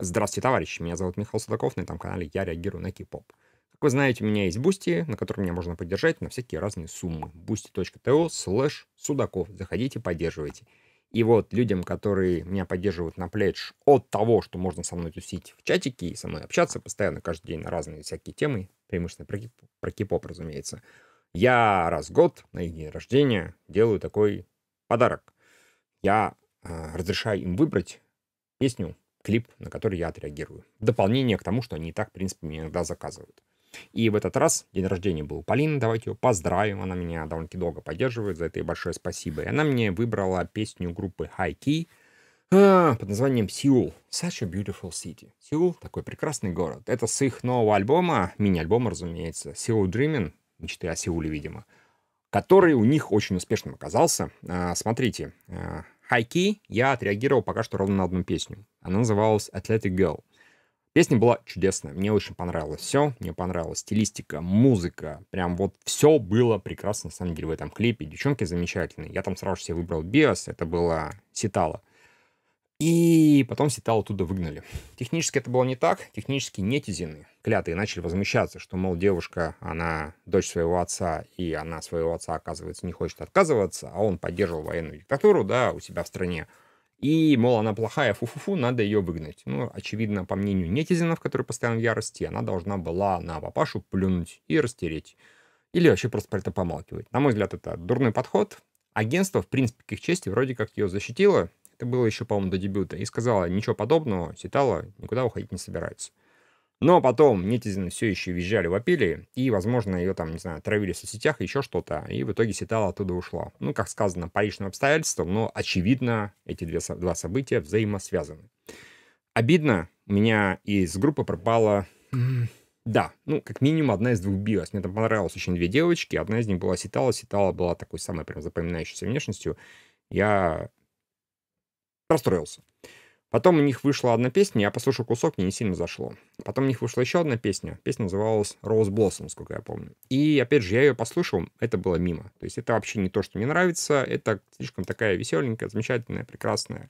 Здравствуйте, товарищи, меня зовут Михаил Судаков, на этом канале я реагирую на кей-поп. Как вы знаете, у меня есть Бусти, на котором меня можно поддержать на всякие разные суммы. boosty.to слэш Судаков. Заходите, поддерживайте. И вот людям, которые меня поддерживают на пледж от того, что можно со мной тусить в чатике и со мной общаться постоянно, каждый день на разные всякие темы, преимущественно про кей-поп, разумеется, я раз в год на их день рождения делаю такой подарок. Я э, разрешаю им выбрать песню клип, на который я отреагирую. В дополнение к тому, что они и так, в принципе, меня иногда заказывают. И в этот раз день рождения был у Полины. давайте ее поздравим, она меня довольно-таки долго поддерживает, за это ей большое спасибо. И она мне выбрала песню группы High Key, а, под названием Seoul. Such a beautiful city. Seoul такой прекрасный город. Это с их нового альбома, мини-альбома, разумеется, Seoul Dreaming», мечты о Сеуле, видимо, который у них очень успешным оказался. А, смотрите, а, Хайки я отреагировал пока что ровно на одну песню. Она называлась Athletic Girl. Песня была чудесная, мне очень понравилось все, мне понравилась стилистика, музыка, прям вот все было прекрасно на самом деле в этом клипе, девчонки замечательные, я там сразу же себе выбрал Биос, это была Ситала. И потом Ситал оттуда выгнали. Технически это было не так. Технически не тизины. Клятые начали возмущаться, что, мол, девушка, она дочь своего отца, и она своего отца, оказывается, не хочет отказываться, а он поддерживал военную диктатуру, да, у себя в стране. И, мол, она плохая, фу-фу-фу, надо ее выгнать. Ну, очевидно, по мнению Нетизинов, которые постоянно в ярости, она должна была на папашу плюнуть и растереть. Или вообще просто про это помалкивать. На мой взгляд, это дурной подход. Агентство, в принципе, к их чести, вроде как ее защитило, это было еще, по-моему, до дебюта, и сказала, ничего подобного, Ситала никуда уходить не собирается. Но потом нетизины все еще визжали, вопили, и, возможно, ее там, не знаю, травили в соцсетях, еще что-то, и в итоге Ситала оттуда ушла. Ну, как сказано, по личным обстоятельствам, но, очевидно, эти две, два события взаимосвязаны. Обидно, у меня из группы пропала... Да, ну, как минимум, одна из двух билась. Мне там понравилось очень две девочки. Одна из них была Ситала. Ситала была такой самой прям запоминающейся внешностью. Я расстроился. Потом у них вышла одна песня, я послушал кусок, мне не сильно зашло. Потом у них вышла еще одна песня, песня называлась Rose Blossom, сколько я помню. И, опять же, я ее послушал, это было мимо. То есть это вообще не то, что мне нравится, это слишком такая веселенькая, замечательная, прекрасная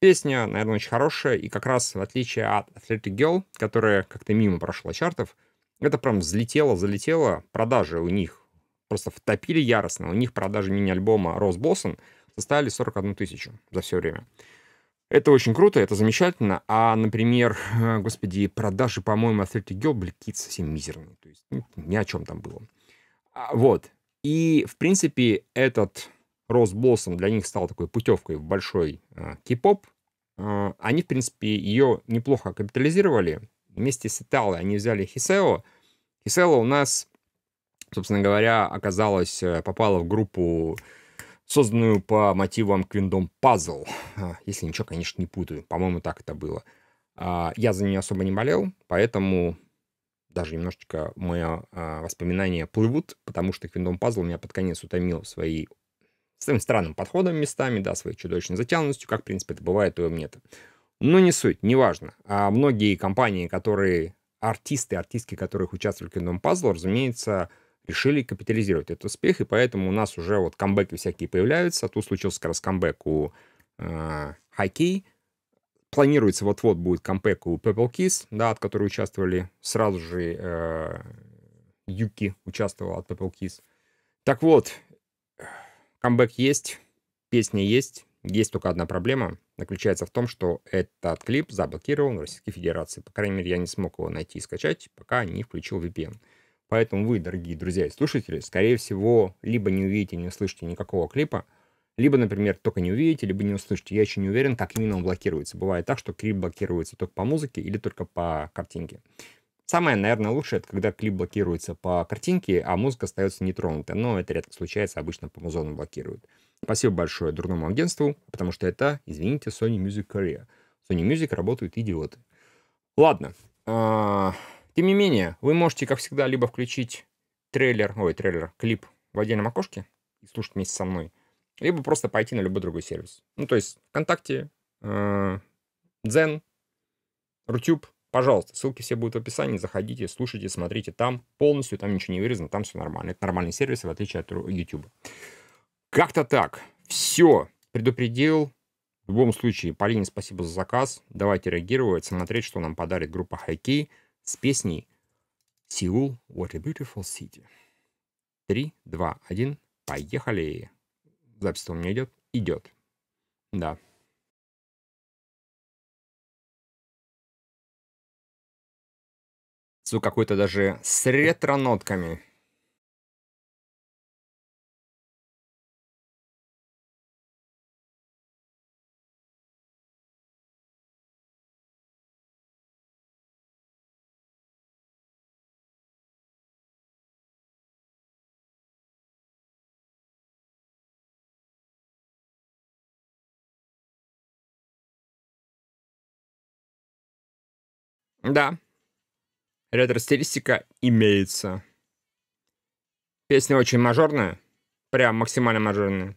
песня, наверное, очень хорошая, и как раз в отличие от Athletic Girl, которая как-то мимо прошла чартов, это прям взлетело, залетело, продажи у них просто втопили яростно, у них продажи мини-альбома Rose Blossom составили 41 тысячу за все время. Это очень круто, это замечательно. А, например, господи, продажи, по-моему, Athletic Girl были какие-то совсем мизерные. То есть ну, ни о чем там было. А, вот. И, в принципе, этот Роуз Блоссом для них стал такой путевкой в большой а, кей-поп. А, они, в принципе, ее неплохо капитализировали. Вместе с Италой они взяли Хисело. Хисело у нас, собственно говоря, оказалось, э, попала в группу созданную по мотивам Квиндом Пазл. Если ничего, конечно, не путаю. По-моему, так это было. А, я за нее особо не болел, поэтому даже немножечко мои а, воспоминания плывут, потому что Квиндом Пазл меня под конец утомил своей своим странным подходом местами, да, своей чудовищной затянутостью, как, в принципе, это бывает у мне-то. Но не суть, неважно. А многие компании, которые артисты, артистки, которых участвовали в Kingdom Puzzle, разумеется, решили капитализировать этот успех, и поэтому у нас уже вот камбэки всякие появляются. Тут случился как раз камбэк у э, High Планируется вот-вот будет камбэк у Purple Kiss, да, от которой участвовали сразу же э, Юки участвовал от Purple Kiss. Так вот, камбэк есть, песня есть, есть только одна проблема. Заключается в том, что этот клип заблокирован в Российской Федерации. По крайней мере, я не смог его найти и скачать, пока не включил VPN. Поэтому вы, дорогие друзья и слушатели, скорее всего, либо не увидите, не услышите никакого клипа, либо, например, только не увидите, либо не услышите. Я еще не уверен, как именно он блокируется. Бывает так, что клип блокируется только по музыке или только по картинке. Самое, наверное, лучшее, это когда клип блокируется по картинке, а музыка остается нетронутой. Но это редко случается, обычно по музону блокируют. Спасибо большое дурному агентству, потому что это, извините, Sony Music Korea. Sony Music работают идиоты. Ладно. А, тем не менее, вы можете, как всегда, либо включить трейлер, ой, трейлер, клип в отдельном окошке и слушать вместе со мной, либо просто пойти на любой другой сервис. Ну, то есть ВКонтакте, э, Дзен, э, Рутюб, пожалуйста, ссылки все будут в описании, заходите, слушайте, смотрите, там полностью, там ничего не вырезано, там все нормально. Это нормальный сервис в отличие от YouTube. Как-то так. Все предупредил. В любом случае, Полине спасибо за заказ. Давайте реагировать, смотреть, что нам подарит группа Хайки с песней «Сеул, what a beautiful city». Три, два, один, поехали! Запись у меня идет? Идет. Да. Звук какой-то даже с ретро-нотками. Да. Ретро-стилистика имеется. Песня очень мажорная. Прям максимально мажорная.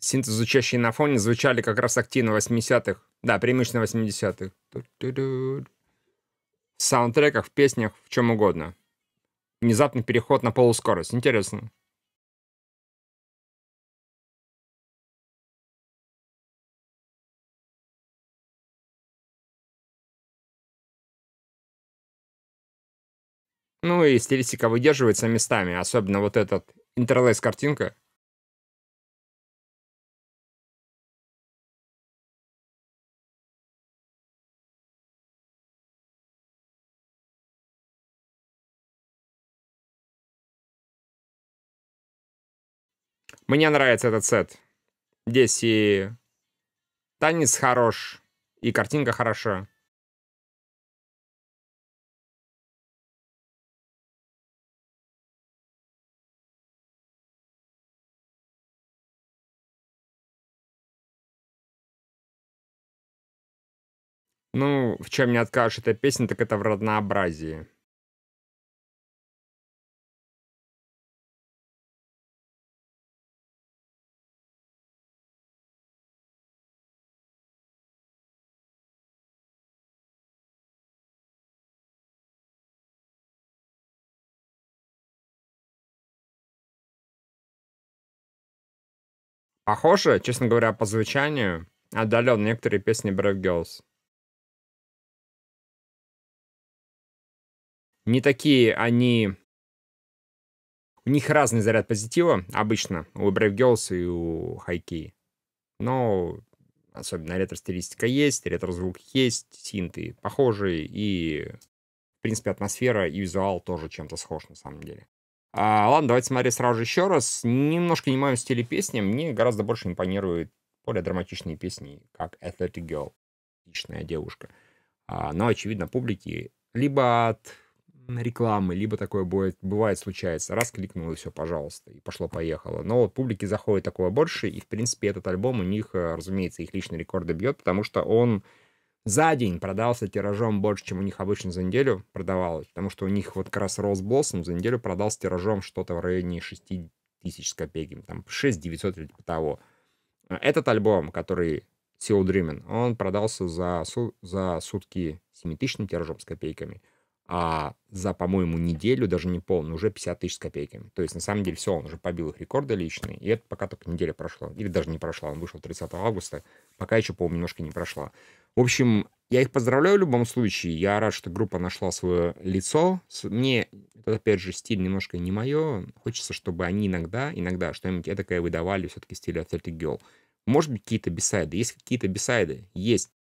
синтез, звучащие на фоне, звучали как раз активно 80-х. Да, преимущественно 80-х. В саундтреках, в песнях, в чем угодно. Внезапный переход на полускорость. Интересно. Ну и стилистика выдерживается местами, особенно вот этот интерлейс картинка. Мне нравится этот сет. Здесь и танец хорош, и картинка хороша. Ну, в чем не откажешь эта песня, так это в роднообразии. Похоже, честно говоря, по звучанию отдален некоторые песни Brave Girls. Не такие они... У них разный заряд позитива обычно у Brave Girls и у Хайки. Но особенно ретро-стилистика есть, ретро-звук есть, синты похожие и, в принципе, атмосфера и визуал тоже чем-то схож на самом деле. А, ладно, давайте смотреть сразу же еще раз. Немножко не в моем стиле песни. Мне гораздо больше импонируют более драматичные песни, как Athletic Girl, личная девушка. А, но, очевидно, публике либо от рекламы, либо такое будет, бывает, случается. Раз кликнул, и все, пожалуйста, и пошло-поехало. Но вот публике заходит такого больше, и, в принципе, этот альбом у них, э, разумеется, их личные рекорды бьет, потому что он за день продался тиражом больше, чем у них обычно за неделю продавалось, потому что у них вот как раз Rose Blossom ну, за неделю продался тиражом что-то в районе 6 тысяч с копейками, там 6 900 или типа того. Этот альбом, который Seal Dreamin, он продался за, су- за сутки 7-тысячным тиражом с копейками, а за, по-моему, неделю, даже не полную, уже 50 тысяч с копейками. То есть, на самом деле, все, он уже побил их рекорды личные, и это пока только неделя прошла, или даже не прошла, он вышел 30 августа, пока еще, по-моему, немножко не прошла. В общем, я их поздравляю в любом случае. Я рад, что группа нашла свое лицо. Мне, опять же, стиль немножко не мое. Хочется, чтобы они иногда, иногда что-нибудь эдакое выдавали все-таки в стиле Athletic Girl. Может быть, какие-то бисайды. Есть какие-то бисайды? Есть.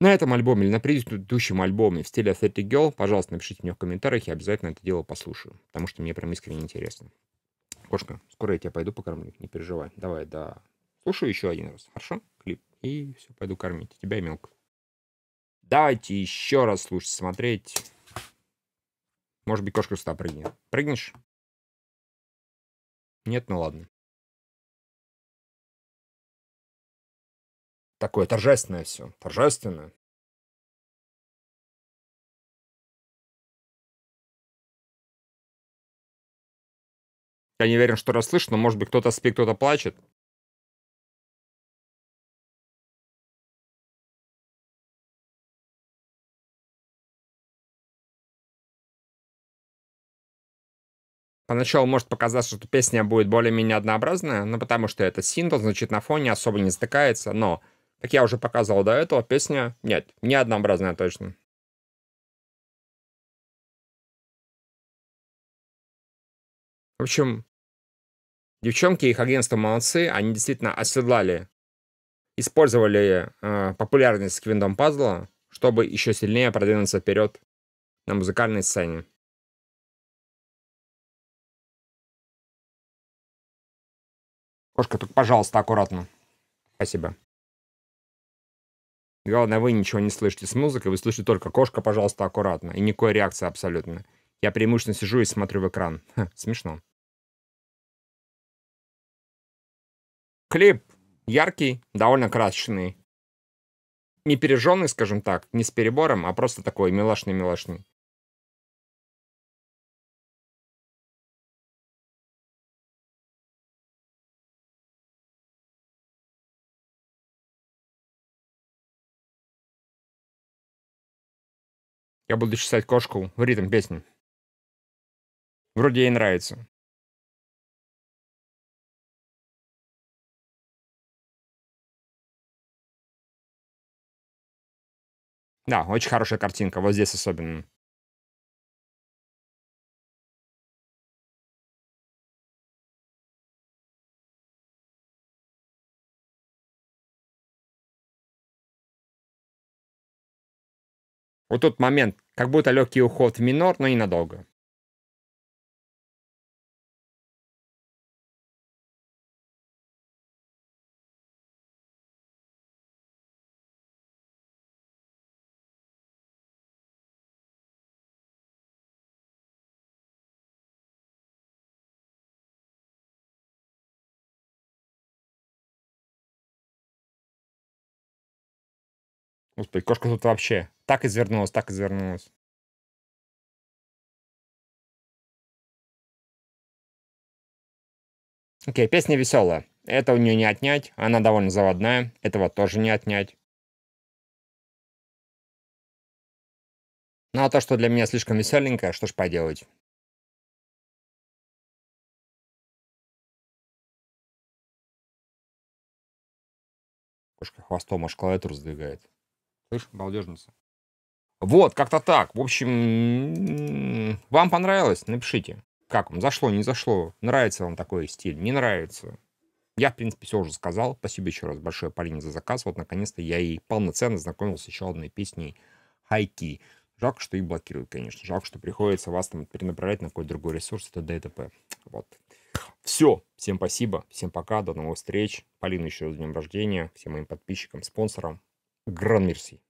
На этом альбоме или на предыдущем альбоме в стиле Athletic Girl, пожалуйста, напишите мне в комментариях, я обязательно это дело послушаю, потому что мне прям искренне интересно. Кошка, скоро я тебя пойду покормлю, не переживай. Давай, да. Слушаю еще один раз, хорошо? клип. И все, пойду кормить. Тебя и Милк. Давайте еще раз слушать, смотреть. Может быть, кошка сюда прыгнет. Прыгнешь? Нет, ну ладно. Такое торжественное все. Торжественное. Я не уверен, что расслышно. Может быть, кто-то спит, кто-то плачет. Поначалу может показаться, что песня будет более-менее однообразная, но ну, потому что это сингл, значит на фоне особо не затыкается. но, как я уже показывал до этого, песня, нет, не однообразная точно. В общем, девчонки и их агентство молодцы, они действительно оседлали, использовали э, популярность Квиндом Пазла, чтобы еще сильнее продвинуться вперед на музыкальной сцене. Кошка, только, пожалуйста, аккуратно. Спасибо. Главное, вы ничего не слышите с музыкой, вы слышите только «Кошка, пожалуйста, аккуратно». И никакой реакции абсолютно. Я преимущественно сижу и смотрю в экран. Ха, смешно. Клип яркий, довольно красочный. Не пережженный, скажем так, не с перебором, а просто такой милашный-милашный. Я буду чесать кошку в ритм песни. Вроде ей нравится. Да, очень хорошая картинка, вот здесь особенно. Вот тут момент, как будто легкий уход в минор, но ненадолго. Господи, кошка тут вообще так извернулась, так извернулась. Окей, okay, песня веселая. Это у нее не отнять. Она довольно заводная. Этого тоже не отнять. Ну а то, что для меня слишком веселенькое, что ж поделать. Кошка хвостом аж клавиатуру сдвигает. Слышь, балдежница. Вот, как-то так. В общем, вам понравилось? Напишите. Как вам? Зашло, не зашло? Нравится вам такой стиль? Не нравится? Я, в принципе, все уже сказал. Спасибо еще раз большое Полине за заказ. Вот, наконец-то, я и полноценно знакомился с еще одной песней «Хайки». Жалко, что их блокируют, конечно. Жалко, что приходится вас там перенаправлять на какой-то другой ресурс, это ДТП. Вот. Все. Всем спасибо. Всем пока. До новых встреч. Полина еще раз днем рождения. Всем моим подписчикам, спонсорам. Гран Мерси.